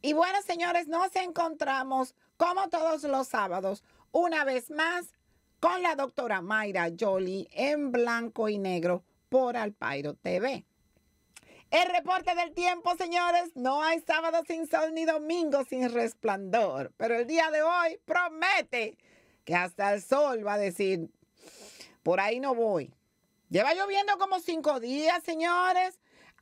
Y bueno, señores, nos encontramos como todos los sábados, una vez más, con la doctora Mayra Jolie en blanco y negro por Alpairo TV. El reporte del tiempo, señores, no hay sábado sin sol ni domingo sin resplandor, pero el día de hoy promete que hasta el sol va a decir, por ahí no voy. Lleva lloviendo como cinco días, señores.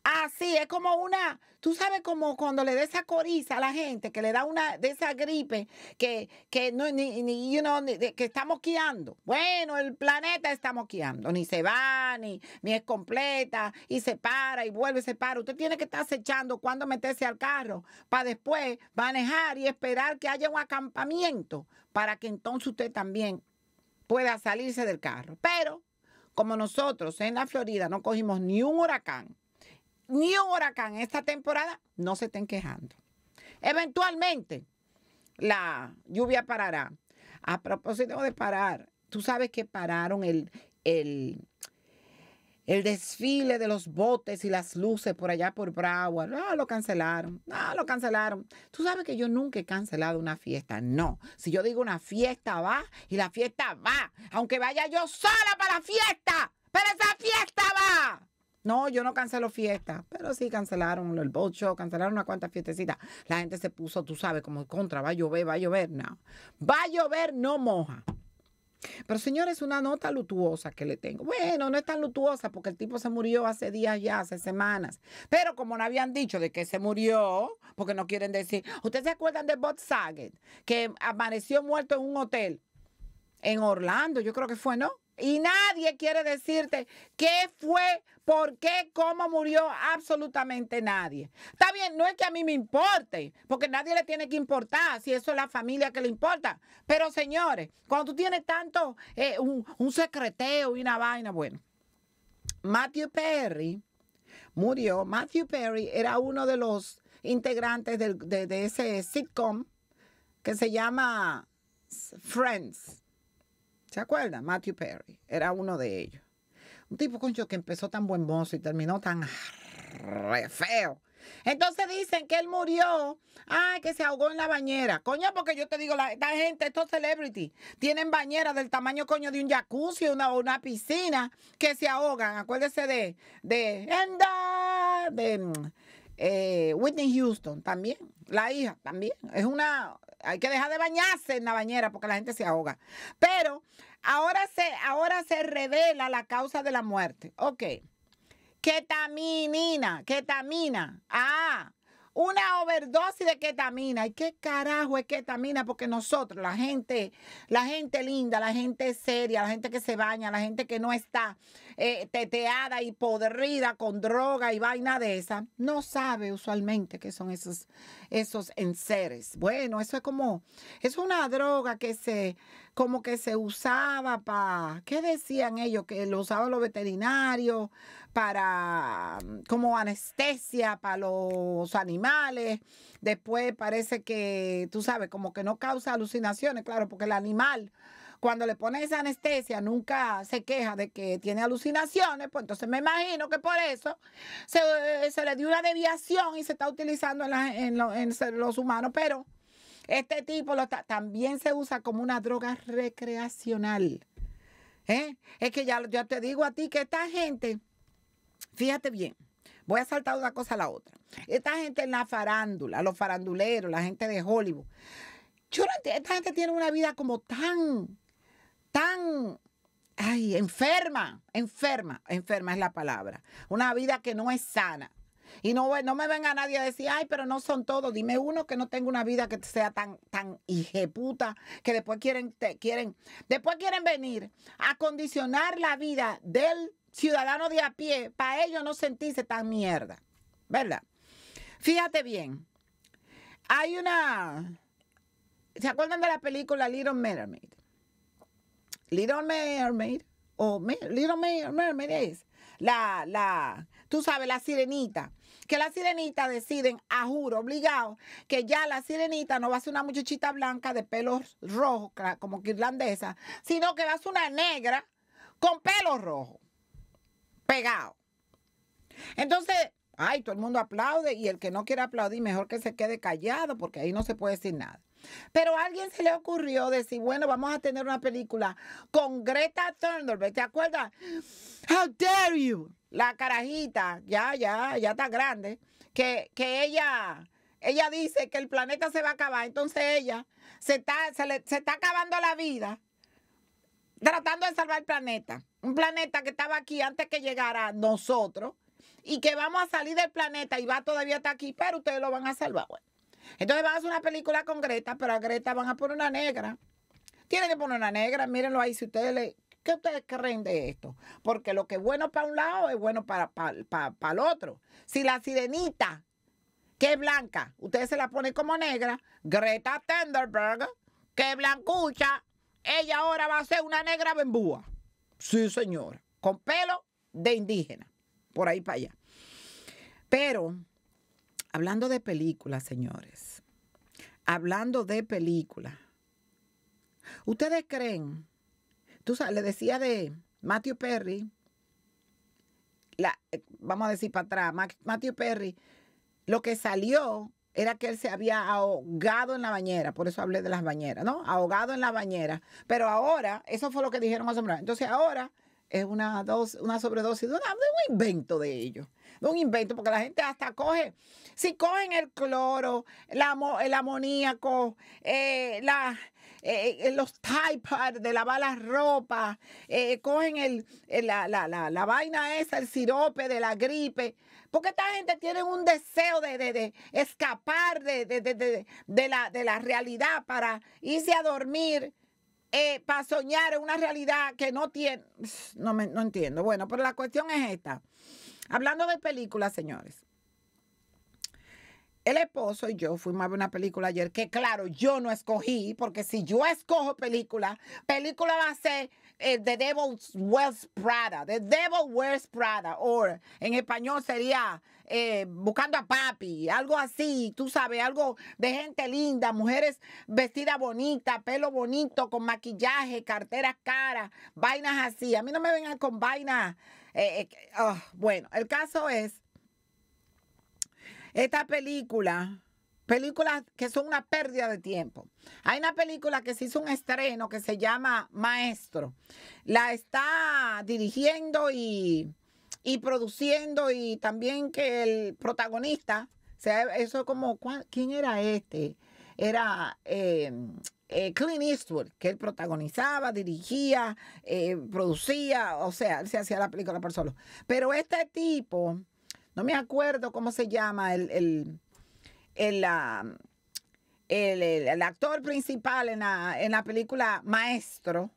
Ah, sí, es como una, tú sabes como cuando le da esa coriza a la gente, que le da una de esa gripe que, que no que Bueno, el planeta estamos guiando. ni se va, ni, ni es completa, y se para y vuelve y se para. Usted tiene que estar acechando cuando meterse al carro para después manejar y esperar que haya un acampamiento para que entonces usted también pueda salirse del carro. Pero como nosotros en la Florida no cogimos ni un huracán, ni un huracán esta temporada, no se estén quejando. Eventualmente, la lluvia parará. A propósito de parar, tú sabes que pararon el, el desfile de los botes y las luces por allá por bravo No, lo cancelaron. No, lo cancelaron. Tú sabes que yo nunca he cancelado una fiesta. No. Si yo digo una fiesta va y la fiesta va. Aunque vaya yo sola para la fiesta. Pero esa fiesta va. No, yo no cancelo fiestas, pero sí cancelaron el boat cancelaron una cuantas fiestecitas. La gente se puso, tú sabes, como contra, va a llover, va a llover, no. Va a llover, no moja. Pero señores, una nota lutuosa que le tengo. Bueno, no es tan lutuosa porque el tipo se murió hace días ya, hace semanas. Pero como no habían dicho de que se murió, porque no quieren decir, ¿ustedes se acuerdan de Bob Saget? Que amaneció muerto en un hotel en Orlando, yo creo que fue, ¿no? Y nadie quiere decirte qué fue, por qué, cómo murió, absolutamente nadie. Está bien, no es que a mí me importe, porque nadie le tiene que importar, si eso es la familia que le importa. Pero señores, cuando tú tienes tanto, eh, un, secreteo y una vaina, bueno, Matthew Perry murió. Matthew Perry era uno de los integrantes de ese sitcom que se llama Friends. ¿Se acuerdan? Matthew Perry era uno de ellos. Un tipo, concho, que empezó tan buen mozo y terminó tan re feo. Entonces dicen que él murió, ay, que se ahogó en la bañera. Coño, porque yo te digo, la, esta gente, estos celebrities, tienen bañeras del tamaño, coño, de un jacuzzi o una, una, piscina que se ahogan. Acuérdese de, de, de, de mm, eh, Whitney Houston también, la hija también. Es una hay que dejar de bañarse en la bañera porque la gente se ahoga. Pero ahora se, ahora se revela la causa de la muerte. Ok. Ketaminina, ketamina. Ah, una overdosis de ketamina. ¿Y qué carajo es ketamina? Porque nosotros, la gente, la gente linda, la gente seria, la gente que se baña, la gente que no está eh, teteada y podrida con droga y vaina de esa, no sabe usualmente qué son esos, esos enseres. Bueno, eso es como, es una droga que se, como que se usaba para, ¿qué decían ellos? Que lo usaban los veterinarios para, mm, como anestesia para los animales. Después parece que, tú sabes, como que no causa alucinaciones, claro, porque el animal cuando le ponen esa anestesia nunca se queja de que tiene alucinaciones, pues entonces me imagino que por eso se, eh, le dio una deviación y se está utilizando en, los humanos, pero este tipo también se usa como una droga recreacional. ¿eh? Es que ya, te digo a ti que esta gente, fíjate bien, voy a saltar una cosa a la otra. Esta gente en la farándula, los faranduleros, la gente de Hollywood. esta gente tiene una vida como tan tan ay, enferma, enferma, enferma es la palabra. Una vida que no es sana. Y no, no me venga nadie a decir, ay, pero no son todos. Dime uno que no tengo una vida que sea tan, tan puta, que después quieren, quieren, después quieren venir a condicionar la vida del ciudadano de a pie para ellos no sentirse tan mierda. ¿Verdad? Fíjate bien. Hay una. ¿Se acuerdan de la película Little Mermaid? Little Mermaid, o Little Mermaid es la, la, tú sabes, la sirenita. Que la sirenita deciden, a juro, obligado, que ya la sirenita no va a ser una muchachita blanca de pelos rojos, como que irlandesa, sino que va a ser una negra con pelo rojo, pegado. Entonces, Ay, todo el mundo aplaude y el que no quiere aplaudir, mejor que se quede callado porque ahí no se puede decir nada. Pero a alguien se le ocurrió decir, bueno, vamos a tener una película con Greta Thunberg, ¿te acuerdas? How dare you? La carajita, ya, ya, ya está grande, que, ella, ella dice que el planeta se va a acabar, entonces ella se está, se, está acabando la vida tratando de salvar el planeta, un planeta que estaba aquí antes que llegara nosotros y que vamos a salir del planeta y va todavía está aquí, pero ustedes lo van a salvar. Entonces van a hacer una película con Greta, pero a Greta van a poner una negra. Tienen que poner una negra, mírenlo ahí si ustedes le... ¿Qué ustedes creen de esto? Porque lo que es bueno para un lado es bueno para, para, el otro. Si la sirenita, que es blanca, ustedes se la ponen como negra, Greta Thunderberg, que es blancucha, ella ahora va a ser una negra bembúa. Sí, señora, con pelo de indígena por ahí para allá. Pero, hablando de películas, señores, hablando de películas, ¿ustedes creen? Tú sabes, le decía de Matthew Perry, la, eh, vamos a decir para atrás, Matthew Perry, lo que salió era que él se había ahogado en la bañera, por eso hablé de las bañeras, ¿no? Ahogado en la bañera. Pero ahora, eso fue lo que dijeron más o menos. Entonces ahora es una, una sobredosis de, un invento de ellos. De un invento, porque la gente hasta coge, si cogen el cloro, la, el amoníaco, eh, la, eh, eh, los de lavar la ropa, cogen el, la, la, la, vaina esa, el sirope de la gripe, porque esta gente tiene un deseo de, de escapar de, de la realidad para irse a dormir eh, para soñar en una realidad que no tiene. No, no entiendo. Bueno, pero la cuestión es esta. Hablando de películas, señores. El esposo y yo fuimos a ver una película ayer que, claro, yo no escogí, porque si yo escojo película, película va a ser eh, the Devil Wears Prada, The Devil Wears Prada, o en español sería eh, Buscando a Papi, algo así, tú sabes, algo de gente linda, mujeres vestidas bonitas, pelo bonito, con maquillaje, carteras caras, vainas así. A mí no me vengan con vainas. Eh, oh, bueno, el caso es, esta película películas que son una pérdida de tiempo. Hay una película que se hizo un estreno que se llama Maestro. La está dirigiendo y, produciendo y también que el protagonista, o sea, eso como, ¿quién era este? Era... Eh, eh, Clint Eastwood, que él protagonizaba, dirigía, eh, producía, o sea, él se hacía la película por solo. Pero este tipo, no me acuerdo cómo se llama el el, el, actor principal en la, en la película Maestro.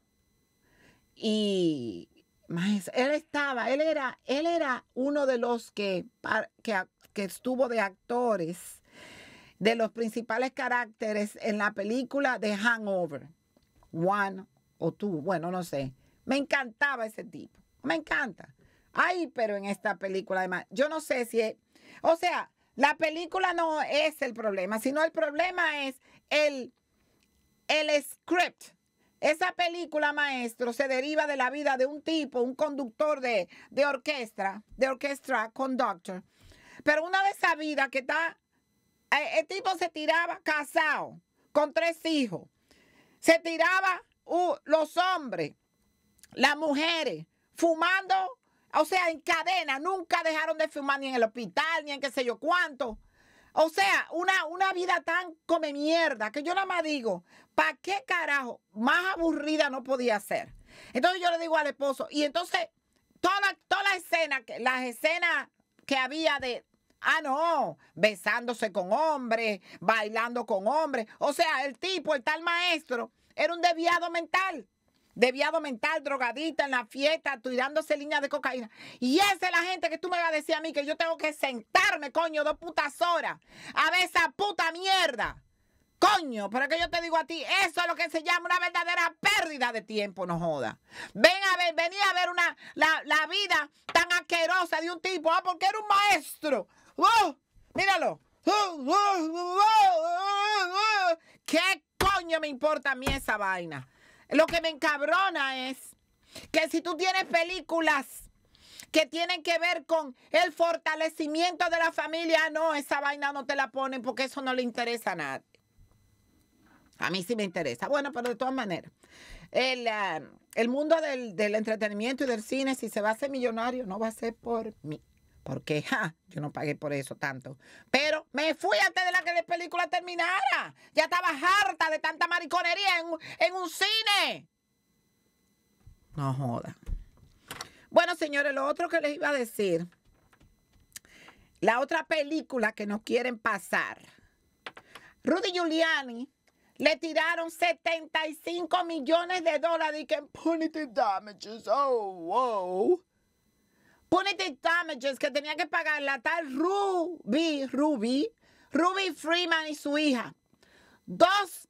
Y maestro, él estaba, él era, él era uno de los que, estuvo de actores de los principales caracteres en la película de Hangover. One o two, bueno, no sé. Me encantaba ese tipo. Me encanta. Ay, pero en esta película además, yo no sé si o sea, la película no es el problema, sino el problema es el, el script. Esa película, maestro, se deriva de la vida de un tipo, un conductor de, de orquesta, de orquesta conductor. Pero una de vez vida que está, eh, el tipo se tiraba casado, con tres hijos. Se tiraba uh, los hombres, las mujeres, fumando o sea, en cadena, nunca dejaron de fumar, ni en el hospital, ni en qué sé yo cuánto. O sea, una, una vida tan come mierda que yo nada más digo, ¿para qué carajo? Más aburrida no podía ser. Entonces yo le digo al esposo, y entonces todas toda la escena, las escenas que había de, ah, no, besándose con hombres, bailando con hombres. O sea, el tipo, el tal maestro, era un desviado mental deviado mental, drogadita en la fiesta, tirándose líneas de cocaína. Y esa es la gente que tú me vas a decir a mí que yo tengo que sentarme, coño, dos putas horas a ver esa puta mierda. Coño, pero es que yo te digo a ti, eso es lo que se llama una verdadera pérdida de tiempo, no joda. Ven a ver, vení a ver una, la, vida tan asquerosa de un tipo, ah, porque era un maestro. ¡Oh! Míralo. ¡Oh! ¡Oh! ¿Qué coño me importa a mí esa vaina? Lo que me encabrona es que si tú tienes películas que tienen que ver con el fortalecimiento de la familia, no, esa vaina no te la ponen porque eso no le interesa a nadie. A mí sí me interesa. Bueno, pero de todas maneras, el, ah, mundo del, del entretenimiento y del cine, si se va a hacer millonario, no va a ser por mí. Porque, ja, yo no pagué por eso tanto. Pero me fui antes de la que la película terminara. Ya estaba harta de tanta mariconería en, un cine. No joda. Bueno, señores, lo otro que les iba a decir. La otra película que nos quieren pasar. Rudy Giuliani le tiraron 75 millones de dólares de que punitive damages. Oh, wow punitive damages que tenía que pagar la tal Ruby, Ruby, Ruby Freeman y su hija. Dos,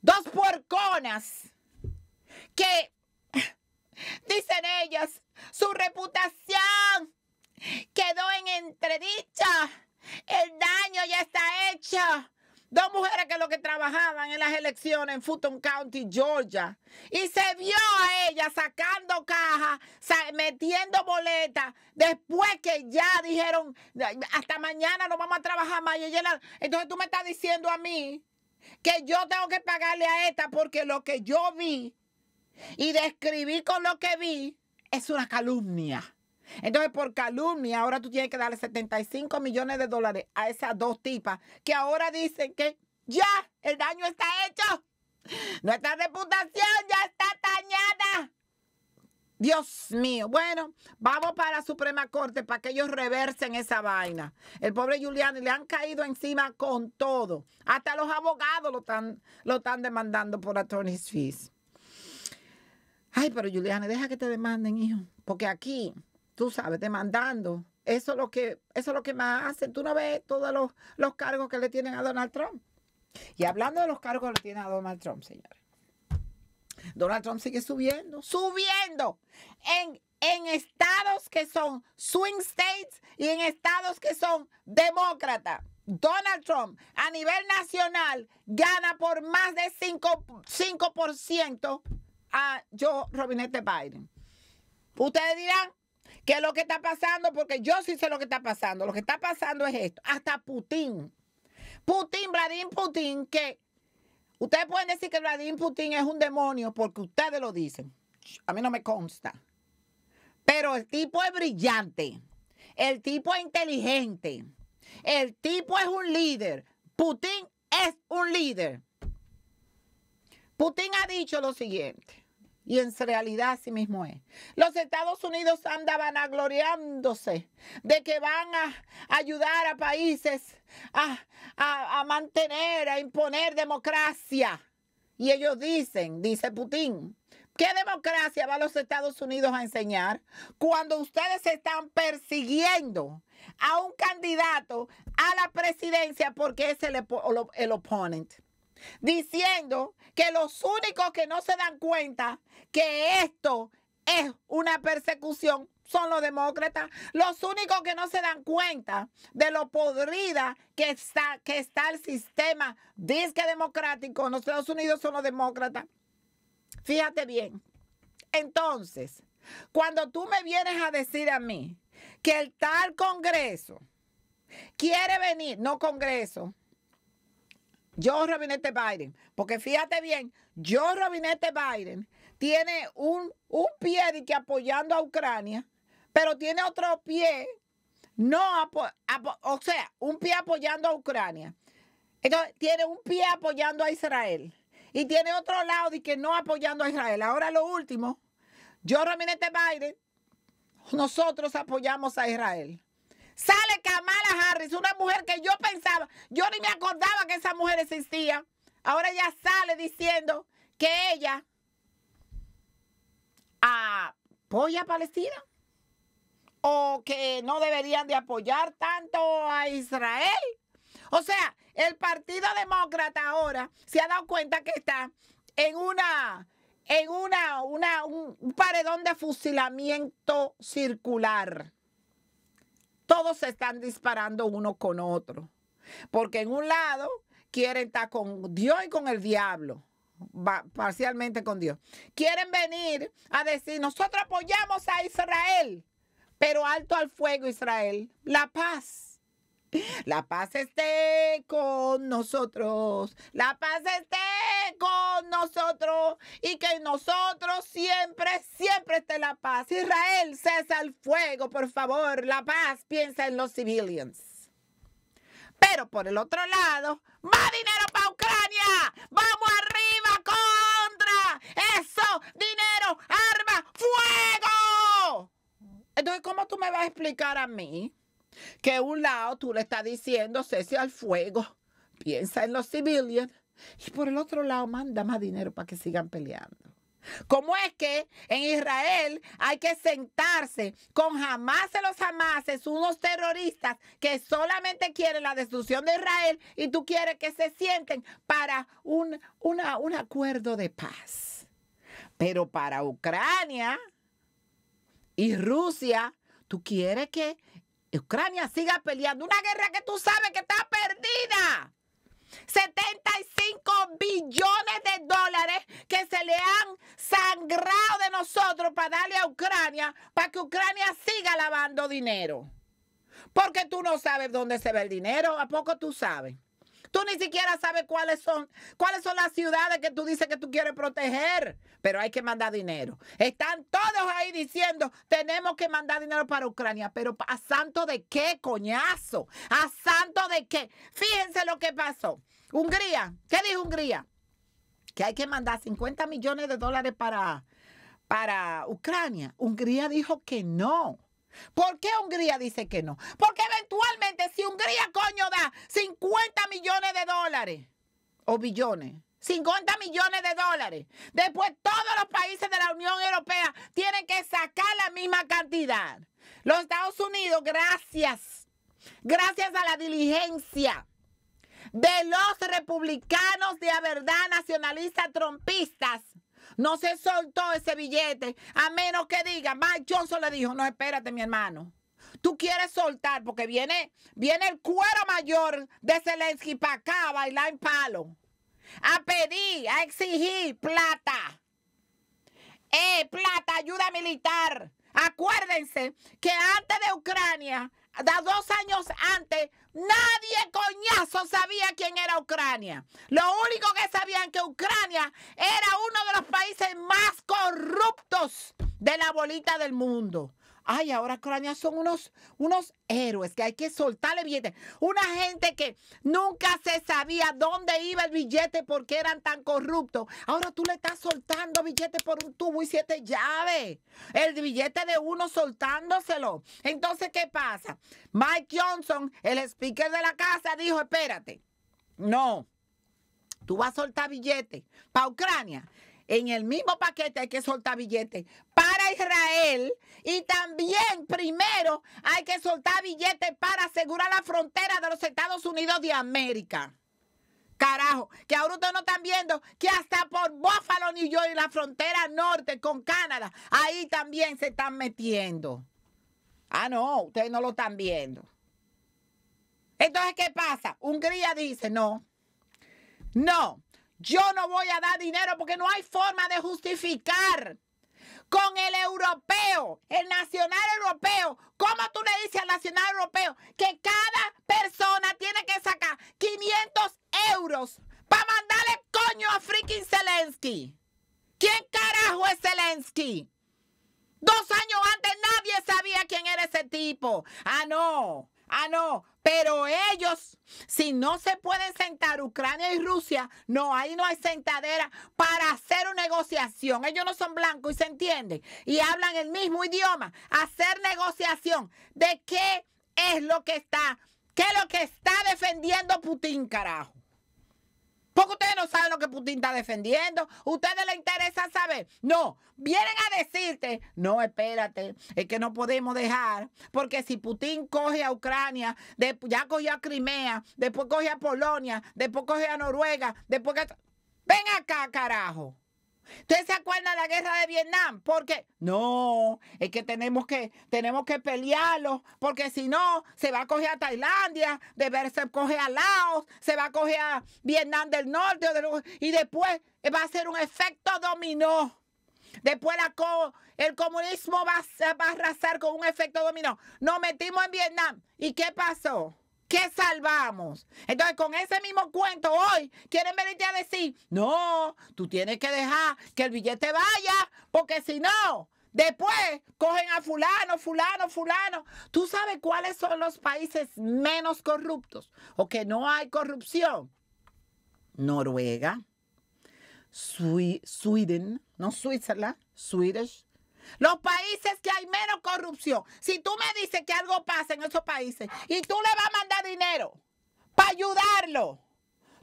dos puerconas que, dicen ellas, su reputación quedó en entredicha. El daño ya está hecho. Dos mujeres que lo que trabajaban en las elecciones en Fulton County, Georgia. Y se vio a ella sacando cajas, metiendo boletas, después que ya dijeron, hasta mañana no vamos a trabajar más. Y entonces tú me estás diciendo a mí que yo tengo que pagarle a esta porque lo que yo vi y describí con lo que vi es una calumnia. Entonces, por calumnia, ahora tú tienes que darle 75 millones de dólares a esas dos tipas que ahora dicen que ya el daño está hecho. Nuestra reputación ya está dañada. Dios mío. Bueno, vamos para la Suprema Corte para que ellos reversen esa vaina. El pobre Julián, le han caído encima con todo. Hasta los abogados lo están, lo demandando por attorney's fees. Ay, pero Julián, deja que te demanden, hijo. Porque aquí tú sabes, demandando. Eso es lo que, eso es lo que más hacen. Tú no ves todos los, cargos que le tienen a Donald Trump. Y hablando de los cargos que le tienen a Donald Trump, señores. Donald Trump sigue subiendo, subiendo en, en estados que son swing states y en estados que son demócratas. Donald Trump a nivel nacional gana por más de 5%, 5 a Joe Robinette Biden. Ustedes dirán, ¿Qué es lo que está pasando? Porque yo sí sé lo que está pasando. Lo que está pasando es esto. Hasta Putin. Putin, Vladimir Putin, que ustedes pueden decir que Vladimir Putin es un demonio porque ustedes lo dicen. A mí no me consta. Pero el tipo es brillante. El tipo es inteligente. El tipo es un líder. Putin es un líder. Putin ha dicho lo siguiente. Y en realidad sí mismo es. Los Estados Unidos andaban vanagloriándose de que van a ayudar a países a, mantener, a imponer democracia. Y ellos dicen, dice Putin, ¿Qué democracia va a los Estados Unidos a enseñar cuando ustedes están persiguiendo a un candidato a la presidencia porque es el oponente? diciendo que los únicos que no se dan cuenta que esto es una persecución son los demócratas, los únicos que no se dan cuenta de lo podrida que está, que está el sistema disque democrático en los Estados Unidos son los demócratas. Fíjate bien. Entonces, cuando tú me vienes a decir a mí que el tal Congreso quiere venir, no Congreso, Joe Robinette Biden, porque fíjate bien, Joe Robinette Biden tiene un, pie de que apoyando a Ucrania, pero tiene otro pie, no, o sea, un pie apoyando a Ucrania. Entonces, tiene un pie apoyando a Israel y tiene otro lado de que no apoyando a Israel. Ahora lo último, Joe Robinette Biden, nosotros apoyamos a Israel. Sale Kamala Harris, una mujer que yo pensaba, yo ni me acordaba que esa mujer existía. Ahora ella sale diciendo que ella apoya a Palestina o que no deberían de apoyar tanto a Israel. O sea, el Partido Demócrata ahora se ha dado cuenta que está en una en una, una un paredón de fusilamiento circular todos se están disparando uno con otro. Porque en un lado quieren estar con Dios y con el diablo. parcialmente con Dios. Quieren venir a decir, nosotros apoyamos a Israel, pero alto al fuego Israel, la paz. La paz esté con nosotros, la paz esté con nosotros y que en nosotros siempre, siempre esté la paz. Israel, cesa el fuego, por favor, la paz, piensa en los civilians. Pero por el otro lado, más dinero para Ucrania, vamos arriba contra eso, dinero, arma, fuego. Entonces, ¿cómo tú me vas a explicar a mí? Que un lado tú le estás diciendo cese al fuego, piensa en los civiles, y por el otro lado manda más dinero para que sigan peleando. ¿Cómo es que en Israel hay que sentarse con jamás de los jamases, unos terroristas que solamente quieren la destrucción de Israel y tú quieres que se sienten para un acuerdo de paz? Pero para Ucrania y Rusia, tú quieres que Ucrania siga peleando una guerra que tú sabes que está perdida. 75 billones de dólares que se le han sangrado de nosotros para darle a Ucrania, para que Ucrania siga lavando dinero. Porque tú no sabes dónde se ve el dinero, ¿a poco tú sabes? Tú ni siquiera sabes cuáles son, cuáles son las ciudades que tú dices que tú quieres proteger, pero hay que mandar dinero. Están todos ahí diciendo, tenemos que mandar dinero para Ucrania, pero ¿a santo de qué, coñazo? ¿A santo de qué? Fíjense lo que pasó. Hungría, ¿qué dijo Hungría? Que hay que mandar 50 millones de dólares para, para Ucrania. Hungría dijo que no. ¿Por qué Hungría dice que no? Porque eventualmente si Hungría, coño, da 50 millones de dólares o billones, 50 millones de dólares, después todos los países de la Unión Europea tienen que sacar la misma cantidad. Los Estados Unidos, gracias, gracias a la diligencia de los republicanos de verdad nacionalistas trompistas, no se soltó ese billete, a menos que diga, Mike Johnson le dijo, no, espérate, mi hermano. Tú quieres soltar porque viene, viene el cuero mayor de Zelensky para acá a bailar en palo, a pedir, a exigir plata. Eh, plata, ayuda militar. Acuérdense que antes de Ucrania, da dos años antes, nadie coñazo sabía quién era Ucrania. Lo único que sabían que Ucrania era un más corruptos de la bolita del mundo. Ay, ahora Ucrania son unos, unos héroes que hay que soltarle billetes. Una gente que nunca se sabía dónde iba el billete porque eran tan corruptos. Ahora tú le estás soltando billetes por un tubo y siete llaves. El billete de uno soltándoselo. Entonces, ¿qué pasa? Mike Johnson, el speaker de la casa, dijo, espérate, no, tú vas a soltar billetes para Ucrania en el mismo paquete hay que soltar billetes para Israel y también primero hay que soltar billetes para asegurar la frontera de los Estados Unidos de América. Carajo, que ahora ustedes no están viendo que hasta por Buffalo, New York y la frontera norte con Canadá, ahí también se están metiendo. Ah, no, ustedes no lo están viendo. Entonces, ¿qué pasa? Hungría dice, no, no, yo no voy a dar dinero porque no hay forma de justificar con el europeo, el nacional europeo. ¿Cómo tú le dices al nacional europeo que cada persona tiene que sacar 500 euros para mandarle coño a freaking Zelensky? ¿Quién carajo es Zelensky? Dos años antes nadie sabía quién era ese tipo. Ah, no. Ah, no. Pero ellos, si no se pueden sentar Ucrania y Rusia, no, ahí no hay sentadera para hacer una negociación. Ellos no son blancos y se entienden y hablan el mismo idioma. Hacer negociación de qué es lo que está, qué es lo que está defendiendo Putin, carajo. Porque ustedes no saben lo que Putin está defendiendo. Ustedes les interesa saber. No, vienen a decirte, no, espérate, es que no podemos dejar, porque si Putin coge a Ucrania, ya cogió a Crimea, después coge a Polonia, después coge a Noruega, después Ven acá, carajo. ¿Ustedes se acuerdan de la guerra de Vietnam? Porque no, es que tenemos que, tenemos que pelearlo, porque si no, se va a coger a Tailandia, se va a coge a Laos, se va a coger a Vietnam del Norte, y después va a ser un efecto dominó. Después el comunismo va a arrasar con un efecto dominó. Nos metimos en Vietnam. ¿Y qué pasó? ¿Qué salvamos. Entonces, con ese mismo cuento hoy, quieren venirte a decir, no, tú tienes que dejar que el billete vaya, porque si no, Después cogen a fulano, fulano, fulano. ¿Tú sabes cuáles son los países menos corruptos o que no hay corrupción? Noruega, Sweden, no Suiza, Swedish, los países que hay menos corrupción. Si tú me dices que algo pasa en esos países y tú le vas a mandar dinero para ayudarlo,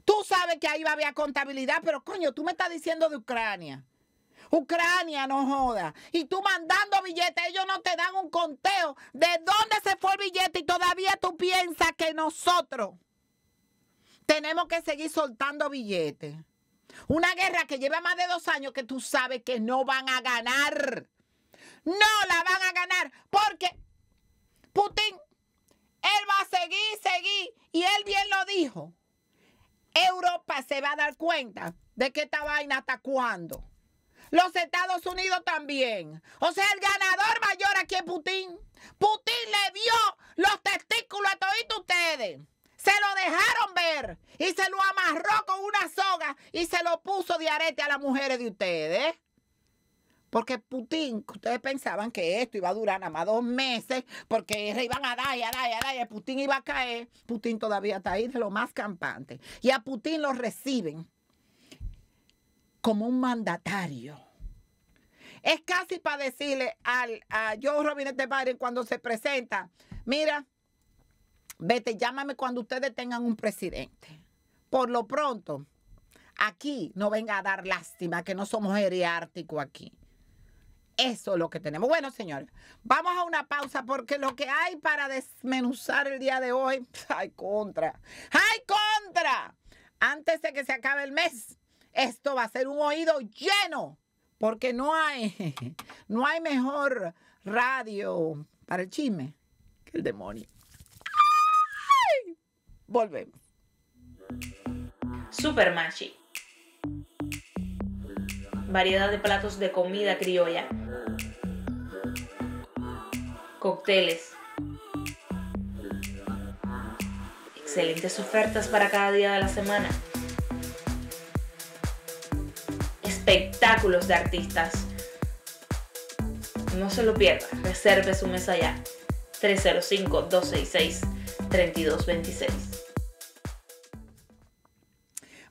tú sabes que ahí va a haber contabilidad, pero coño, tú me estás diciendo de Ucrania. Ucrania, no joda. Y tú mandando billetes, ellos no te dan un conteo de dónde se fue el billete y todavía tú piensas que nosotros tenemos que seguir soltando billetes. Una guerra que lleva más de dos años que tú sabes que no van a ganar no la van a ganar porque Putin, él va a seguir, seguir. Y él bien lo dijo. Europa se va a dar cuenta de que esta vaina hasta cuándo. Los Estados Unidos también. O sea, el ganador mayor aquí es Putin. Putin le dio los testículos a todos ustedes. Se lo dejaron ver y se lo amarró con una soga y se lo puso de arete a las mujeres de ustedes. Porque Putin, ustedes pensaban que esto iba a durar nada más dos meses, porque iban a dar y a dar y a dar, y Putin iba a caer. Putin todavía está ahí de lo más campante. Y a Putin lo reciben como un mandatario. Es casi para decirle al, a Joe Robinette Biden cuando se presenta, mira, vete, llámame cuando ustedes tengan un presidente. Por lo pronto, aquí no venga a dar lástima que no somos heriárticos aquí eso es lo que tenemos. Bueno, señores, vamos a una pausa porque lo que hay para desmenuzar el día de hoy, hay contra! hay contra! Antes de que se acabe el mes, esto va a ser un oído lleno porque no hay, no hay mejor radio para el chisme que el demonio. Volvemos. Super Variedad de platos de comida criolla Cócteles. Excelentes ofertas para cada día de la semana. Espectáculos de artistas. No se lo pierda, reserve su mesa ya. 305-266-3226.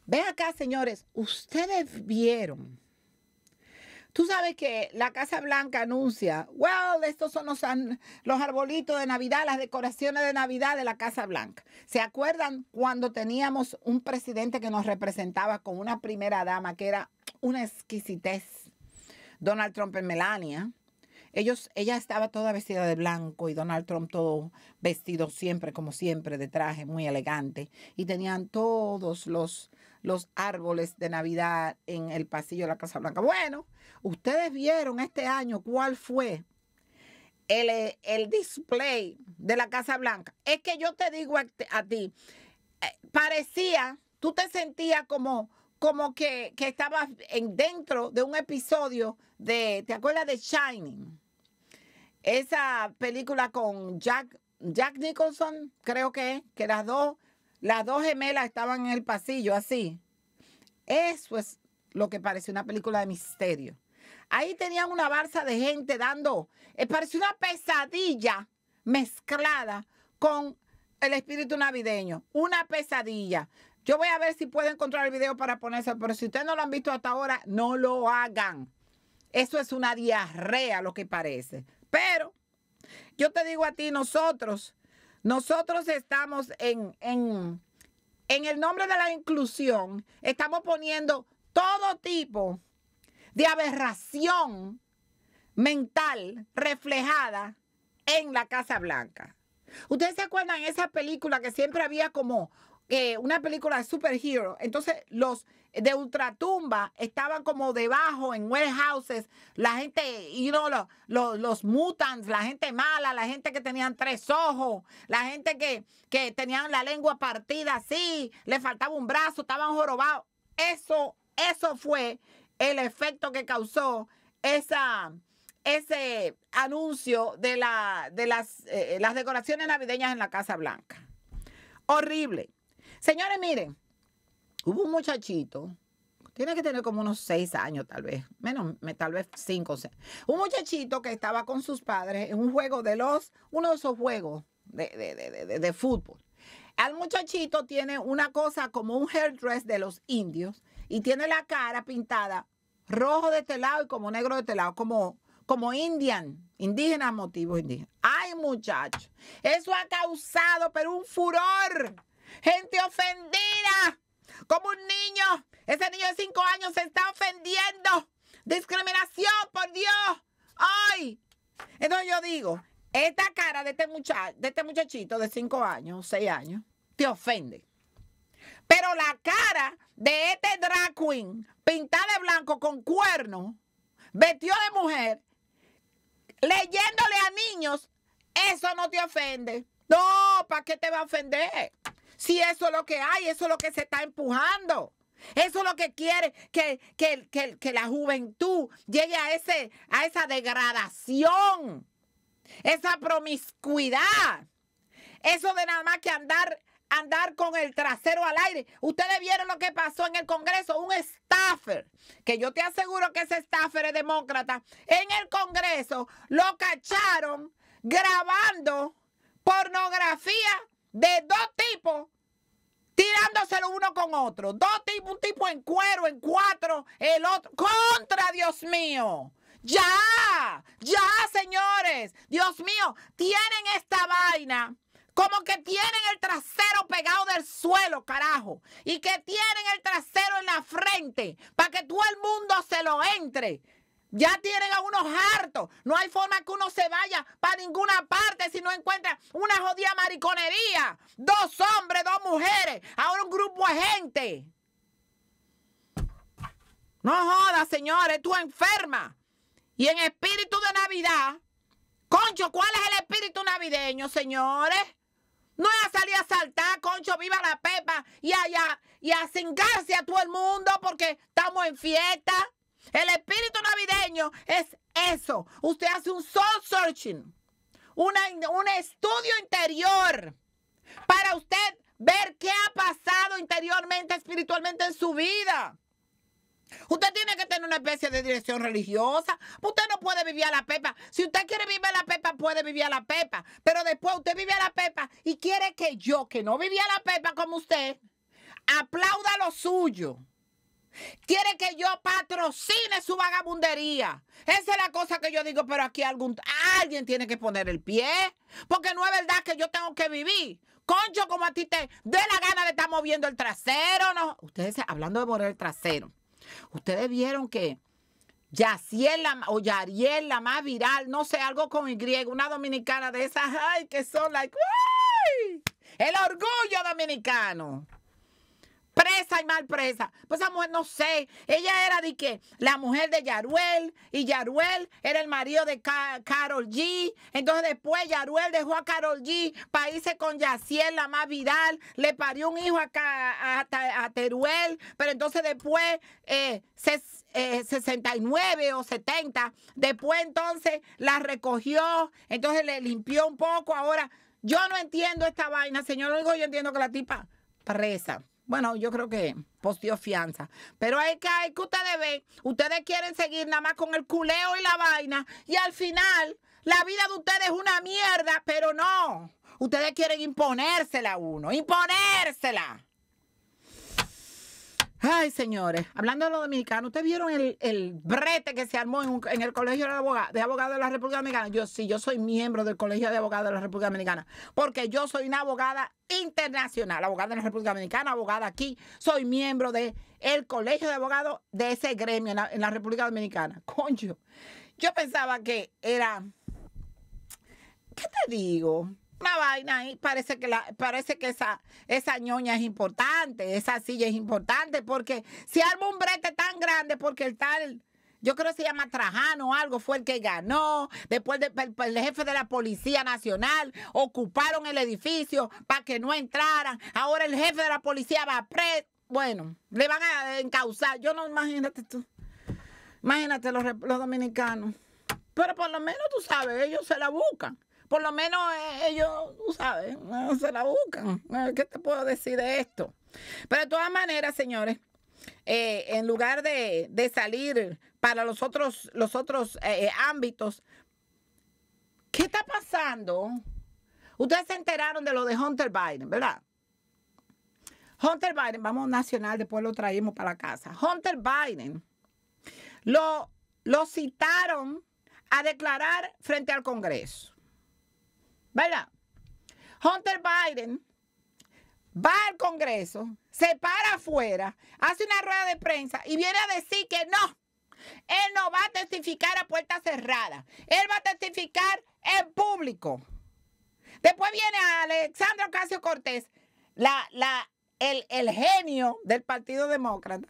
Ve acá, señores, ustedes vieron Tú sabes que la Casa Blanca anuncia, well, estos son los, arbolitos de Navidad, las decoraciones de Navidad de la Casa Blanca. ¿Se acuerdan cuando teníamos un presidente que nos representaba con una primera dama que era una exquisitez? Donald Trump en Melania. Ellos, ella estaba toda vestida de blanco y Donald Trump todo vestido siempre, como siempre, de traje, muy elegante. Y tenían todos los los árboles de Navidad en el pasillo de la Casa Blanca. Bueno, ustedes vieron este año cuál fue el, eh, display de la Casa Blanca. Es que yo te digo a, ti, eh, parecía, tú te sentías como como que, que estabas en, dentro de un episodio de, ¿te acuerdas de Shining? Esa película con Jack, Nicholson, creo que, que las dos las dos gemelas estaban en el pasillo así. Eso es lo que parece una película de misterio. Ahí tenían una barza de gente dando, es eh, parece una pesadilla mezclada con el espíritu navideño, una pesadilla. Yo voy a ver si puedo encontrar el video para ponerse, pero si ustedes no lo han visto hasta ahora, no lo hagan. Eso es una diarrea lo que parece. Pero yo te digo a ti, nosotros nosotros estamos en, en, en el nombre de la inclusión, estamos poniendo todo tipo de aberración mental reflejada en la Casa Blanca. ¿Ustedes se acuerdan esa película que siempre había como una película de superhero. Entonces los de ultratumba estaban como debajo en warehouses, la gente, y no los, los, mutants, la gente mala, la gente que tenían tres ojos, la gente que, que tenían la lengua partida así, le faltaba un brazo, estaban jorobados. Eso, eso fue el efecto que causó esa, ese anuncio de, la, de las, eh, eh, las decoraciones navideñas en la Casa Blanca. Horrible. Señores, miren, hubo un muchachito, tiene que tener como unos seis años tal vez, menos, tal vez cinco o seis. Un muchachito que estaba con sus padres en un juego de los, uno de esos juegos de, fútbol. Al muchachito tiene una cosa como un hairdress de los indios y tiene la cara pintada rojo de este lado y como negro de este lado, como, como indian, indígena, motivos indígena. Ay, muchachos, eso ha causado, pero un furor gente ofendida, como un niño. Ese niño de cinco años se está ofendiendo. Discriminación, por Dios. ¡Ay! Entonces yo digo, esta cara de este, muchacho, de este muchachito de cinco años, seis años, te ofende. Pero la cara de este drag queen, pintada de blanco con cuerno, vestido de mujer, leyéndole a niños, eso no te ofende. No, ¿para qué te va a ofender? Si eso es lo que hay, eso es lo que se está empujando. Eso es lo que quiere que, que, la juventud llegue a, ese, a esa degradación, esa promiscuidad, eso de nada más que andar, andar con el trasero al aire. Ustedes vieron lo que pasó en el Congreso, un staffer, que yo te aseguro que ese staffer es demócrata, en el Congreso lo cacharon grabando pornografía de dos tipos tirándoselo uno con otro. Dos tipos, un tipo en cuero, en cuatro, el otro. ¡Contra, Dios mío! ¡Ya! ¡Ya, señores! Dios mío, tienen esta vaina. Como que tienen el trasero pegado del suelo, carajo. Y que tienen el trasero en la frente para que todo el mundo se lo entre. Ya tienen a unos hartos. No hay forma que uno se vaya para ninguna parte si no encuentra una jodida mariconería. Dos hombres, dos mujeres, ahora un grupo de gente. No jodas, señores, tú enferma. Y en espíritu de Navidad, concho, ¿cuál es el espíritu navideño, señores? No es a salir a saltar, concho, viva la pepa y a, y a, y a cingarse a todo el mundo porque estamos en fiesta. El espíritu navideño es eso. Usted hace un soul searching, un estudio interior para usted ver qué ha pasado interiormente, espiritualmente en su vida. Usted tiene que tener una especie de dirección religiosa. Usted no puede vivir a la pepa. Si usted quiere vivir a la pepa, puede vivir a la pepa. Pero después usted vive a la pepa y quiere que yo, que no vivía a la pepa como usted, aplauda lo suyo. Quiere que yo patrocine su vagabundería. Esa es la cosa que yo digo, pero aquí algún, alguien tiene que poner el pie. Porque no es verdad que yo tengo que vivir. Concho, como a ti te dé la gana de estar moviendo el trasero. ¿no? Ustedes, hablando de mover el trasero, ustedes vieron que Yaciel o Yariel, la más viral, no sé, algo con Y, una dominicana de esas, ay, que son, like, ¡ay! El orgullo dominicano presa y mal presa. Pues esa mujer, no sé, ella era de qué, la mujer de Yaruel, y Yaruel era el marido de Carol G. Entonces después Yaruel dejó a Carol G para irse con Yaciel, la más vidal. le parió un hijo a, a, Teruel, pero entonces después 69 eh, eh, o 70, después entonces la recogió, entonces le limpió un poco, ahora... Yo no entiendo esta vaina, señor. Lo yo entiendo que la tipa presa. Bueno, yo creo que postió fianza. Pero hay que, hay que ustedes ven, ustedes quieren seguir nada más con el culeo y la vaina. Y al final, la vida de ustedes es una mierda, pero no. Ustedes quieren imponérsela a uno, imponérsela. Ay, señores, hablando de los dominicanos, ¿ustedes vieron el, brete que se armó en, el Colegio de Abogados, de de la República Dominicana? Yo sí, yo soy miembro del Colegio de Abogados de la República Dominicana, porque yo soy una abogada internacional, abogada de la República Dominicana, abogada aquí, soy miembro del el Colegio de Abogados de ese gremio en la, República Dominicana. Concho, yo pensaba que era, ¿qué te digo? una vaina ahí, parece que, la, parece que esa, esa ñoña es importante, esa silla es importante, porque si arma un brete tan grande, porque el tal yo creo que se llama Trajano o algo, fue el que ganó. Después de, el, jefe de la Policía Nacional ocuparon el edificio para que no entraran. Ahora el jefe de la policía va a pre... Bueno, le van a encauzar. Yo no, imagínate tú. Imagínate los, los dominicanos. Pero por lo menos tú sabes, ellos se la buscan por lo menos eh, ellos, tú sabes, se la buscan. ¿Qué te puedo decir de esto? Pero de todas maneras, señores, eh, en lugar de, salir para los otros, los otros eh, ámbitos, ¿qué está pasando? Ustedes se enteraron de lo de Hunter Biden, ¿verdad? Hunter Biden, vamos nacional, después lo traímos para la casa. Hunter Biden lo, lo citaron a declarar frente al Congreso. ¿verdad? Hunter Biden va al Congreso, se para afuera, hace una rueda de prensa y viene a decir que no, él no va a testificar a puerta cerrada, él va a testificar en público. Después viene Alexandra Ocasio Cortés, la, la, el, el genio del Partido Demócrata,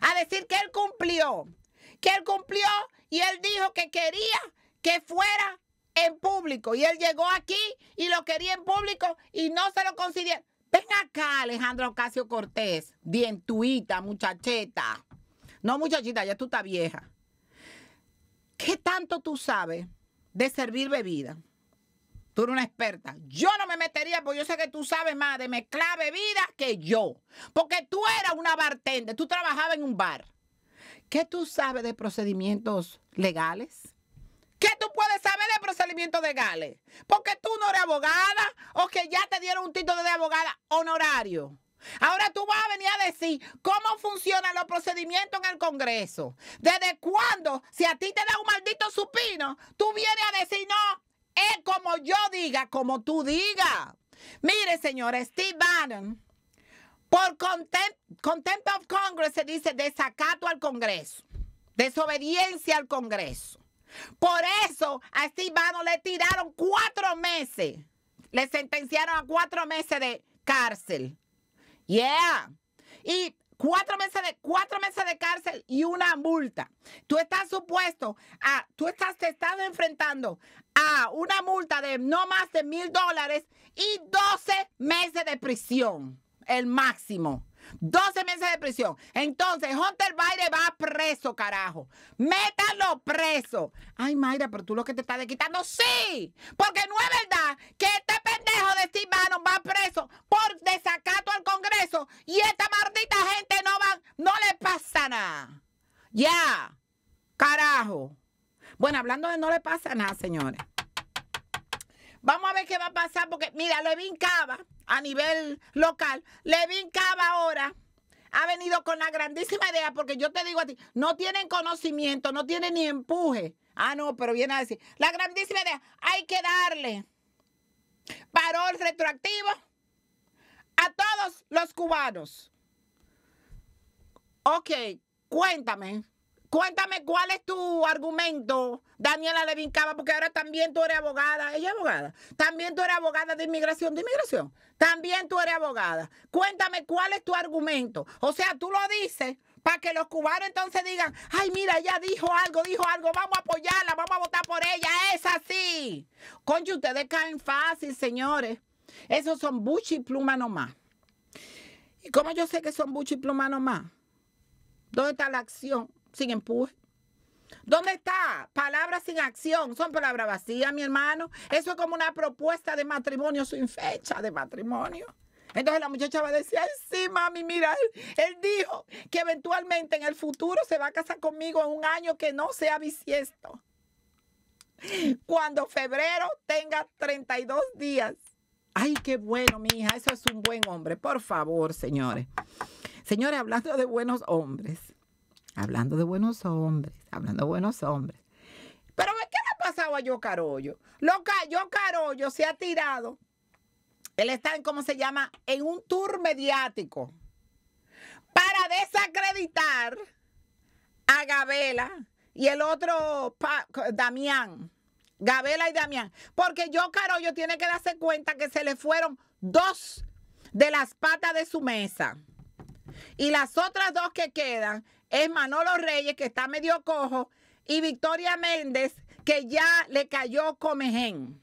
a decir que él cumplió, que él cumplió y él dijo que quería que fuera en público. Y él llegó aquí y lo quería en público y no se lo consiguió, Ven acá, Alejandro Ocasio Cortés, dientuita, muchacheta. No, muchachita, ya tú estás vieja. ¿Qué tanto tú sabes de servir bebida? Tú eres una experta. Yo no me metería porque yo sé que tú sabes más de mezclar bebidas que yo. Porque tú eras una bartender, tú trabajabas en un bar. ¿Qué tú sabes de procedimientos legales? ¿Qué tú puedes saber de procedimiento de Gales? Porque tú no eres abogada o que ya te dieron un título de abogada honorario. Ahora tú vas a venir a decir cómo funcionan los procedimientos en el Congreso. ¿Desde cuándo, si a ti te da un maldito supino, tú vienes a decir no? Es como yo diga, como tú digas. Mire, señores, Steve Bannon, por contempt of Congress se dice desacato al Congreso, desobediencia al Congreso. Por eso a este le tiraron cuatro meses. Le sentenciaron a cuatro meses de cárcel. Yeah. Y cuatro meses de, cuatro meses de cárcel y una multa. Tú estás supuesto a, tú estás, te enfrentando a una multa de no más de mil dólares y 12 meses de prisión, el máximo. 12 meses de prisión. Entonces, Hunter Biden va preso, carajo. Métalo preso. Ay, Mayra, pero tú lo que te estás quitando, sí. Porque no es verdad que este pendejo de Steve Bannon va preso por desacato al Congreso y esta maldita gente no va, no le pasa nada. Ya, carajo. Bueno, hablando de no le pasa nada, señores. Vamos a ver qué va a pasar, porque mira, Levin Cava, a nivel local, Levin Cava ahora ha venido con la grandísima idea, porque yo te digo a ti, no tienen conocimiento, no tienen ni empuje. Ah, no, pero viene a decir, la grandísima idea, hay que darle parol retroactivo a todos los cubanos. Ok, cuéntame, Cuéntame cuál es tu argumento, Daniela Levincaba, porque ahora también tú eres abogada, ella es abogada, también tú eres abogada de inmigración, de inmigración, también tú eres abogada. Cuéntame cuál es tu argumento. O sea, tú lo dices para que los cubanos entonces digan, ay, mira, ella dijo algo, dijo algo, vamos a apoyarla, vamos a votar por ella, es así. Conche, ustedes caen fácil, señores. Esos son buchi y pluma nomás. ¿Y cómo yo sé que son buchi y pluma nomás? ¿Dónde está la acción? sin empuje. ¿Dónde está? Palabras sin acción son palabras vacías, mi hermano. Eso es como una propuesta de matrimonio sin fecha de matrimonio. Entonces la muchacha va a decir, ay, sí, mami, mira, él, dijo que eventualmente en el futuro se va a casar conmigo en un año que no sea bisiesto. Cuando febrero tenga 32 días. Ay, qué bueno, mi hija, eso es un buen hombre. Por favor, señores. Señores, hablando de buenos hombres, hablando de buenos hombres, hablando de buenos hombres. Pero ¿qué le ha pasado a Yo Carollo? Loca, Yo Carollo se ha tirado. Él está en, ¿cómo se llama? En un tour mediático para desacreditar a Gabela y el otro Damián. Gabela y Damián. Porque yo, Carollo, tiene que darse cuenta que se le fueron dos de las patas de su mesa. Y las otras dos que quedan es Manolo Reyes, que está medio cojo, y Victoria Méndez, que ya le cayó comején.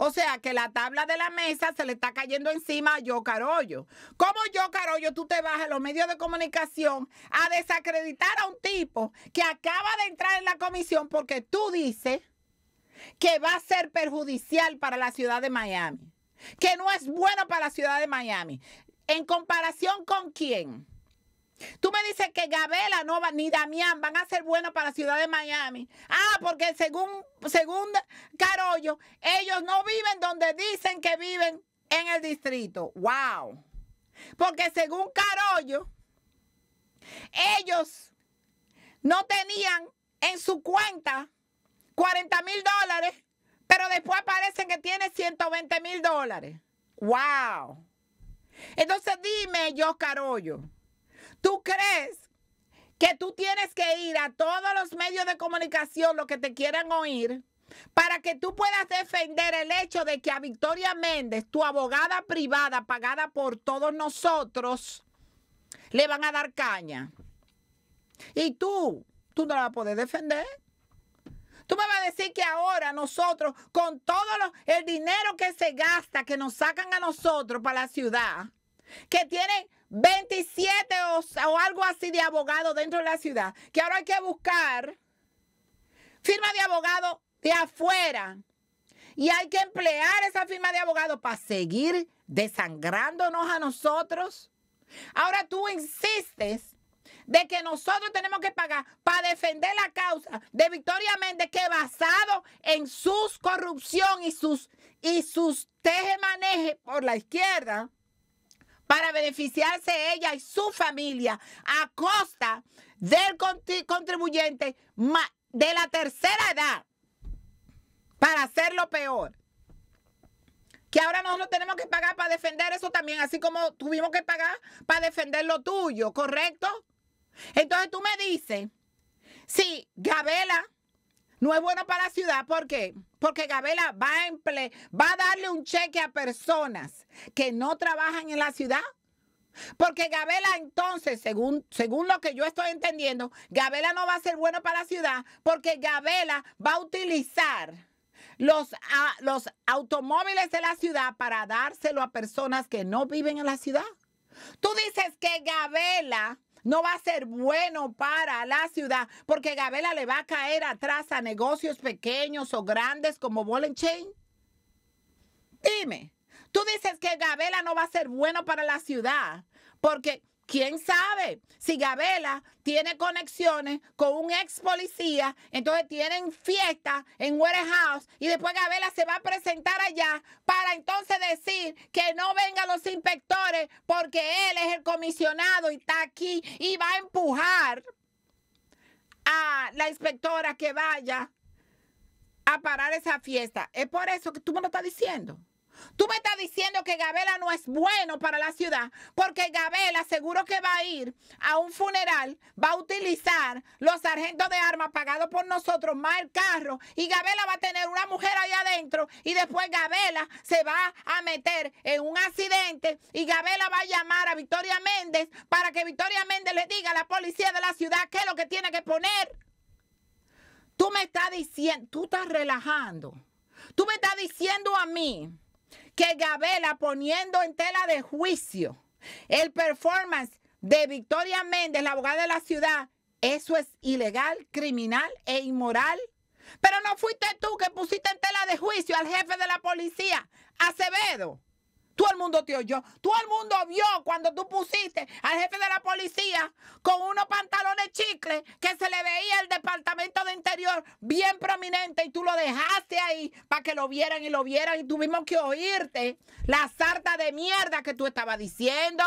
O sea que la tabla de la mesa se le está cayendo encima a Yo Carollo. ¿Cómo Yo Carollo tú te vas a los medios de comunicación a desacreditar a un tipo que acaba de entrar en la comisión porque tú dices que va a ser perjudicial para la ciudad de Miami? Que no es bueno para la ciudad de Miami. ¿En comparación con quién? Tú me dices que Gabela nova ni Damián van a ser buenos para la ciudad de Miami. Ah, porque según, según Carollo, ellos no viven donde dicen que viven en el distrito. ¡Wow! Porque según Carollo, ellos no tenían en su cuenta 40 mil dólares, pero después parecen que tiene 120 mil dólares. ¡Wow! Entonces dime, yo Carollo. ¿Tú crees que tú tienes que ir a todos los medios de comunicación, los que te quieran oír, para que tú puedas defender el hecho de que a Victoria Méndez, tu abogada privada pagada por todos nosotros, le van a dar caña? Y tú, tú no la vas a poder defender. Tú me vas a decir que ahora nosotros, con todo el dinero que se gasta, que nos sacan a nosotros para la ciudad, que tienen 27 o, algo así de abogados dentro de la ciudad, que ahora hay que buscar firma de abogado de afuera. Y hay que emplear esa firma de abogado para seguir desangrándonos a nosotros. Ahora tú insistes de que nosotros tenemos que pagar para defender la causa de Victoria Méndez, que basado en su corrupción y sus, y sus teje-maneje por la izquierda, para beneficiarse ella y su familia a costa del contribuyente de la tercera edad para hacerlo peor. Que ahora nosotros tenemos que pagar para defender eso también, así como tuvimos que pagar para defender lo tuyo, ¿correcto? Entonces tú me dices, si Gabela no es bueno para la ciudad, ¿por qué? Porque Gabela va a, va darle un cheque a personas que no trabajan en la ciudad. Porque Gabela entonces, según, según lo que yo estoy entendiendo, Gabela no va a ser bueno para la ciudad porque Gabela va a utilizar los, los automóviles de la ciudad para dárselo a personas que no viven en la ciudad. Tú dices que Gabela no va a ser bueno para la ciudad porque Gabela le va a caer atrás a negocios pequeños o grandes como Ball Chain. Dime, tú dices que Gabela no va a ser bueno para la ciudad porque ¿Quién sabe? Si Gabela tiene conexiones con un ex policía, entonces tienen fiesta en Warehouse y después Gabela se va a presentar allá para entonces decir que no vengan los inspectores porque él es el comisionado y está aquí y va a empujar a la inspectora que vaya a parar esa fiesta. Es por eso que tú me lo estás diciendo. Tú me estás diciendo que Gabela no es bueno para la ciudad, porque Gabela seguro que va a ir a un funeral, va a utilizar los sargentos de armas pagados por nosotros, más el carro, y Gabela va a tener una mujer ahí adentro, y después Gabela se va a meter en un accidente, y Gabela va a llamar a Victoria Méndez para que Victoria Méndez le diga a la policía de la ciudad qué es lo que tiene que poner. Tú me estás diciendo, tú estás relajando. Tú me estás diciendo a mí que Gabela poniendo en tela de juicio el performance de Victoria Méndez, la abogada de la ciudad, eso es ilegal, criminal e inmoral. Pero no fuiste tú que pusiste en tela de juicio al jefe de la policía, Acevedo. Todo el mundo te oyó. Todo el mundo vio cuando tú pusiste al jefe de la policía con unos pantalones chicle que se le veía el departamento de interior bien prominente y tú lo dejaste ahí para que lo vieran y lo vieran y tuvimos que oírte la sarta de mierda que tú estabas diciendo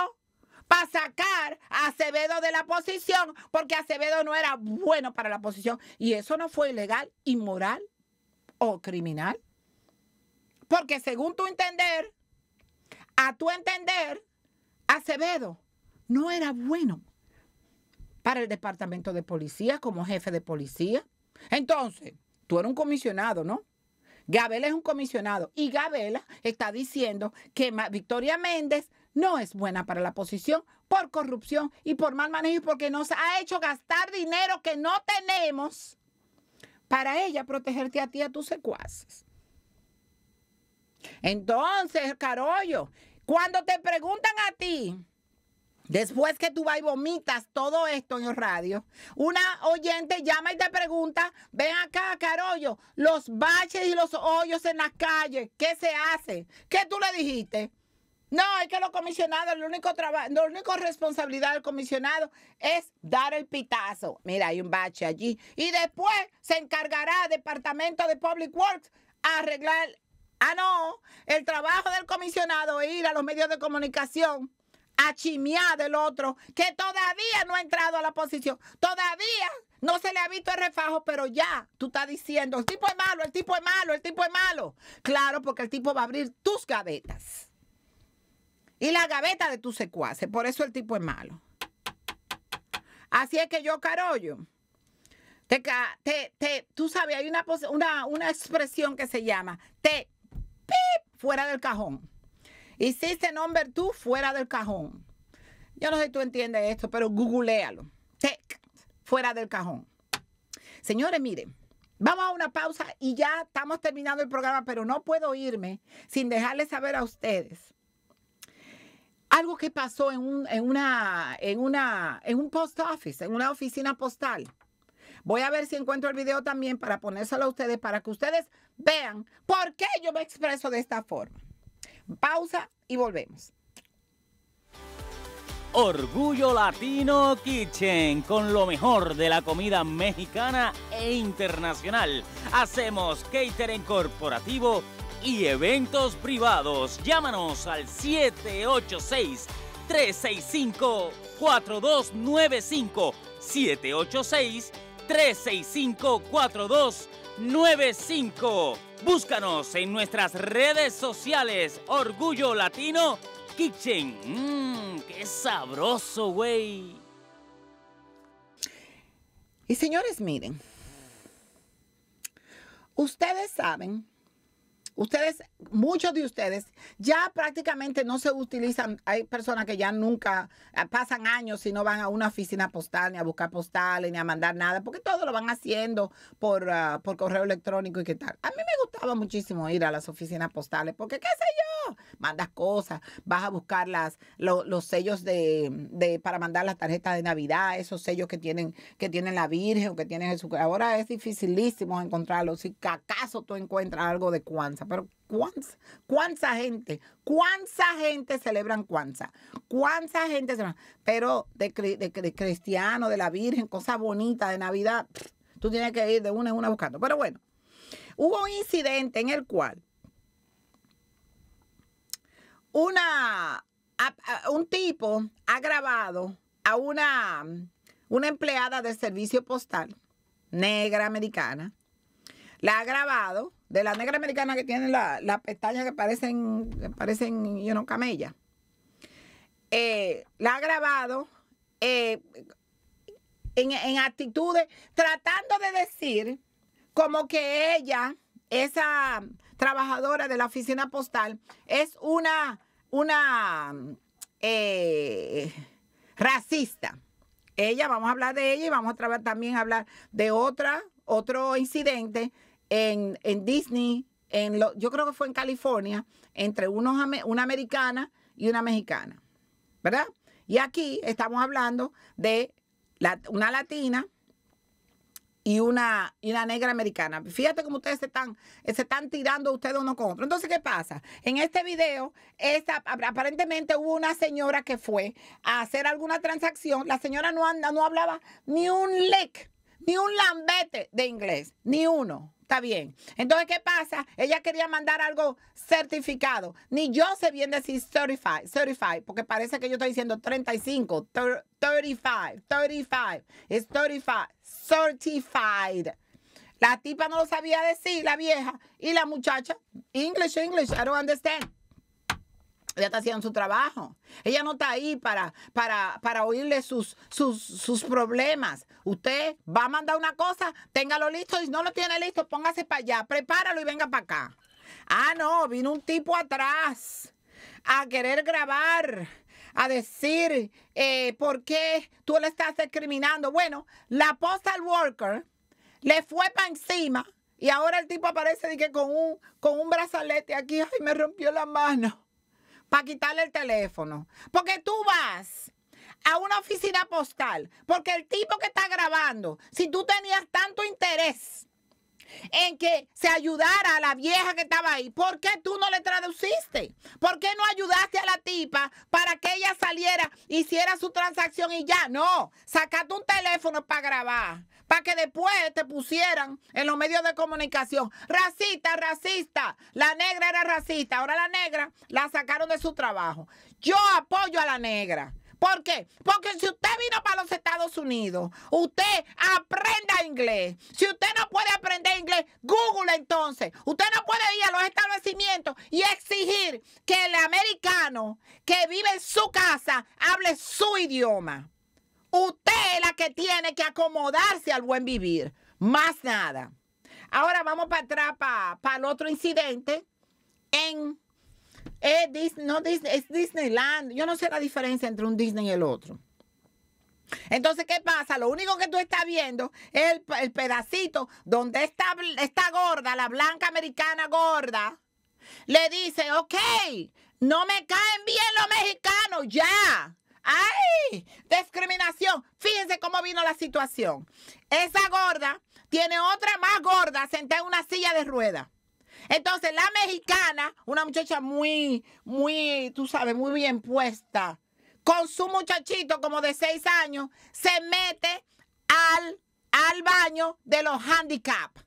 para sacar a Acevedo de la posición, porque Acevedo no era bueno para la posición. Y eso no fue ilegal, inmoral o criminal. Porque según tu entender, a tu entender, Acevedo no era bueno para el departamento de policía como jefe de policía. Entonces, tú eres un comisionado, ¿no? Gabela es un comisionado y Gabela está diciendo que Victoria Méndez no es buena para la posición por corrupción y por mal manejo porque nos ha hecho gastar dinero que no tenemos para ella protegerte a ti y a tus secuaces. Entonces, Carollo, cuando te preguntan a ti, después que tú vas y vomitas todo esto en los radio, una oyente llama y te pregunta, ven acá, Carollo, los baches y los hoyos en las calles, ¿qué se hace? ¿Qué tú le dijiste? No, es que los comisionados, la única responsabilidad del comisionado es dar el pitazo. Mira, hay un bache allí. Y después se encargará Departamento de Public Works a arreglar Ah, no. El trabajo del comisionado es ir a los medios de comunicación a chimear del otro, que todavía no ha entrado a la posición. Todavía no se le ha visto el refajo, pero ya tú estás diciendo, el tipo es malo, el tipo es malo, el tipo es malo. Claro, porque el tipo va a abrir tus gavetas. Y la gaveta de tu secuaces. Por eso el tipo es malo. Así es que yo, Carollo, te, te, te, tú sabes, hay una, una, una expresión que se llama, te fuera del cajón. Hiciste number tú, fuera del cajón. Yo no sé si tú entiendes esto, pero googlealo. Tech, fuera del cajón. Señores, miren. Vamos a una pausa y ya estamos terminando el programa, pero no puedo irme sin dejarles saber a ustedes algo que pasó en un, en una, en una, en un post office, en una oficina postal. Voy a ver si encuentro el video también para ponérselo a ustedes, para que ustedes vean por qué yo me expreso de esta forma. Pausa y volvemos. Orgullo Latino Kitchen, con lo mejor de la comida mexicana e internacional. Hacemos catering corporativo y eventos privados. Llámanos al 786 365 4295 786 365-4295. Búscanos en nuestras redes sociales. Orgullo Latino Kitchen. Mmm, qué sabroso, güey. Y señores, miren. Ustedes saben ustedes, muchos de ustedes, ya prácticamente no se utilizan, hay personas que ya nunca eh, pasan años y no van a una oficina postal, ni a buscar postales, ni a mandar nada, porque todo lo van haciendo por, ah, por correo electrónico y qué tal. A mí me gustaba muchísimo ir a las oficinas postales, porque qué sé yo mandas cosas, vas a buscar las, los sellos de, para mandar las tarjetas de Navidad, esos sellos que tienen, que tienen la Virgen o que tienen jesús Ahora es dificilísimo encontrarlos. Si acaso tú encuentras algo de Cuanza, pero Cuanza, cuánta gente, cuanza gente celebran Cuanza, cuanza gente pero de, cristiano, de la Virgen, cosas bonitas de Navidad, tú tienes que ir de una en una buscando. Pero bueno, hubo un incidente en el cual una, un tipo ha grabado a una, una empleada del servicio postal, negra americana, la ha grabado, de la negra americana que tiene las la pestañas que parecen, parecen, yo no, camella. Eh, la ha grabado eh, en, en, actitudes, tratando de decir como que ella, esa, trabajadora de la oficina postal es una, una eh, racista. Ella, vamos a hablar de ella y vamos a también hablar de otra, otro incidente en, en Disney, en lo, yo creo que fue en California, entre unos, una americana y una mexicana, ¿verdad? Y aquí estamos hablando de una latina y una, y negra americana. Fíjate cómo ustedes se están, se están tirando ustedes uno con otro. Entonces, ¿qué pasa? En este video, esta, aparentemente hubo una señora que fue a hacer alguna transacción. La señora no, anda, no hablaba ni un lick, ni un lambete de inglés, ni uno. Está bien. Entonces, ¿qué pasa? Ella quería mandar algo certificado. Ni yo sé bien decir certified, certified, porque parece que yo estoy diciendo 35, 35, 35. Es 35 certified. La tipa no lo sabía decir, la vieja. Y la muchacha, English, English, I don't understand. Ella está haciendo su trabajo. Ella no está ahí para, para, para oírle sus, sus, sus problemas. Usted va a mandar una cosa, téngalo listo. Y si no lo tiene listo, póngase para allá. Prepáralo y venga para acá. Ah, no, vino un tipo atrás a querer grabar a decir eh, por qué tú le estás discriminando. Bueno, la postal worker le fue para encima y ahora el tipo aparece con un, con un brazalete aquí, ay, me rompió la mano para quitarle el teléfono. Porque tú vas a una oficina postal, porque el tipo que está grabando, si tú tenías tanto interés en que se ayudara a la vieja que estaba ahí. ¿Por qué tú no le traduciste? ¿Por qué no ayudaste a la tipa para que ella saliera, hiciera su transacción y ya? No, sacaste un teléfono para grabar, para que después te pusieran en los medios de comunicación. Racista, racista. La negra era racista. Ahora la negra la sacaron de su trabajo. Yo apoyo a la negra. ¿Por qué? Porque si usted vino para los Estados Unidos, usted aprenda inglés. Si usted no puede aprender inglés, Google entonces. Usted no puede ir a los establecimientos y exigir que el americano que vive en su casa hable su idioma. Usted es la que tiene que acomodarse al buen vivir. Más nada. Ahora vamos para atrás, para, para el otro incidente en es no es Disneyland. Yo no sé la diferencia entre un Disney y el otro. Entonces, ¿qué pasa? Lo único que tú estás viendo es el, pedacito donde esta, gorda, la blanca americana gorda, le dice, ok, no me caen bien los mexicanos, ya. ¡Ay! Discriminación. Fíjense cómo vino la situación. Esa gorda tiene otra más gorda sentada en una silla de ruedas. Entonces, la mexicana, una muchacha muy, muy, tú sabes, muy bien puesta, con su muchachito como de seis años, se mete al, al baño de los handicaps.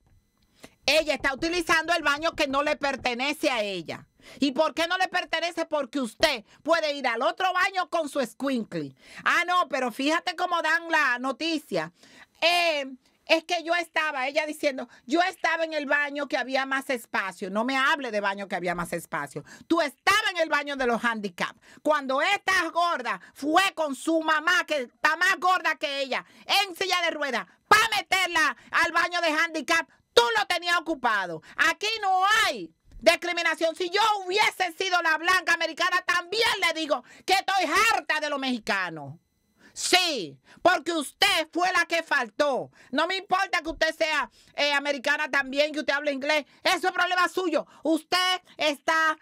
Ella está utilizando el baño que no le pertenece a ella. ¿Y por qué no le pertenece? Porque usted puede ir al otro baño con su squinkly. Ah, no, pero fíjate cómo dan la noticia. Eh, es que yo estaba, ella diciendo, yo estaba en el baño que había más espacio. No me hable de baño que había más espacio. Tú estabas en el baño de los handicaps. Cuando esta gorda fue con su mamá, que está más gorda que ella, en silla de ruedas, para meterla al baño de handicap, tú lo tenías ocupado. Aquí no hay discriminación. Si yo hubiese sido la blanca americana, también le digo que estoy harta de los mexicanos. Sí, porque usted fue la que faltó. No me importa que usted sea eh, americana también, que usted hable inglés. Eso es problema suyo. Usted está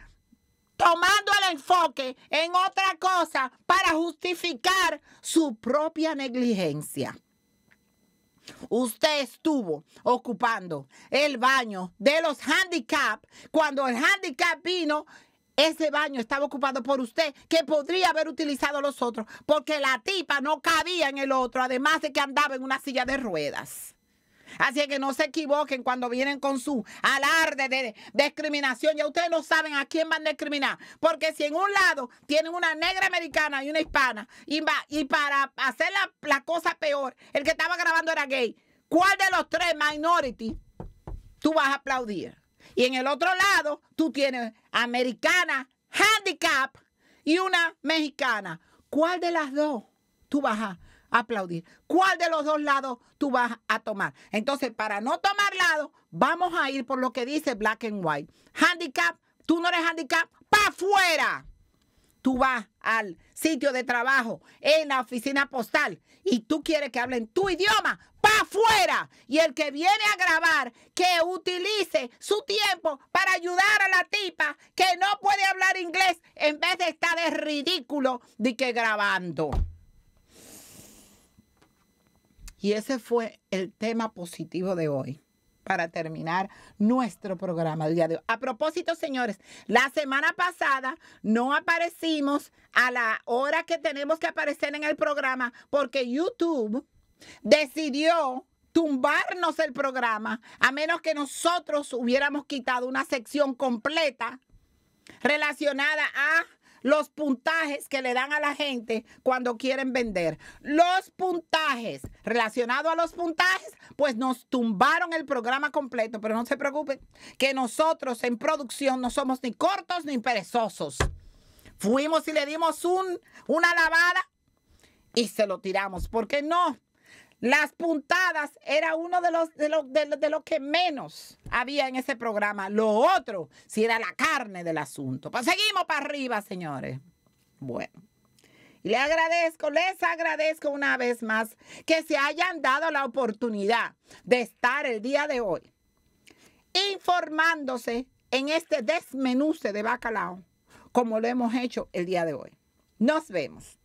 tomando el enfoque en otra cosa para justificar su propia negligencia. Usted estuvo ocupando el baño de los handicaps cuando el handicap vino ese baño estaba ocupado por usted, que podría haber utilizado los otros, porque la tipa no cabía en el otro, además de que andaba en una silla de ruedas. Así que no se equivoquen cuando vienen con su alarde de discriminación. Ya ustedes no saben a quién van a discriminar. Porque si en un lado tienen una negra americana y una hispana, y, y para hacer la, la cosa peor, el que estaba grabando era gay, ¿cuál de los tres minority tú vas a aplaudir? Y en el otro lado, tú tienes americana, handicap y una mexicana. ¿Cuál de las dos tú vas a aplaudir? ¿Cuál de los dos lados tú vas a tomar? Entonces, para no tomar lado, vamos a ir por lo que dice Black and White. Handicap, tú no eres handicap, para afuera. Tú vas al sitio de trabajo, en la oficina postal, y tú quieres que hablen tu idioma, para afuera. Y el que viene a grabar, que utilice su tiempo para ayudar a la tipa que no puede hablar inglés en vez de estar de ridículo de que grabando. Y ese fue el tema positivo de hoy para terminar nuestro programa el día de hoy. A propósito, señores, la semana pasada no aparecimos a la hora que tenemos que aparecer en el programa porque YouTube decidió tumbarnos el programa, a menos que nosotros hubiéramos quitado una sección completa relacionada a los puntajes que le dan a la gente cuando quieren vender. Los puntajes, relacionado a los puntajes, pues nos tumbaron el programa completo, pero no se preocupen, que nosotros en producción no somos ni cortos ni perezosos. Fuimos y le dimos un, una lavada y se lo tiramos, ¿Por qué no las puntadas era uno de los, de los, de, que menos había en ese programa. Lo otro, si era la carne del asunto. Pues seguimos para arriba, señores. Bueno. Y le agradezco, les agradezco una vez más que se hayan dado la oportunidad de estar el día de hoy informándose en este desmenuce de bacalao, como lo hemos hecho el día de hoy. Nos vemos.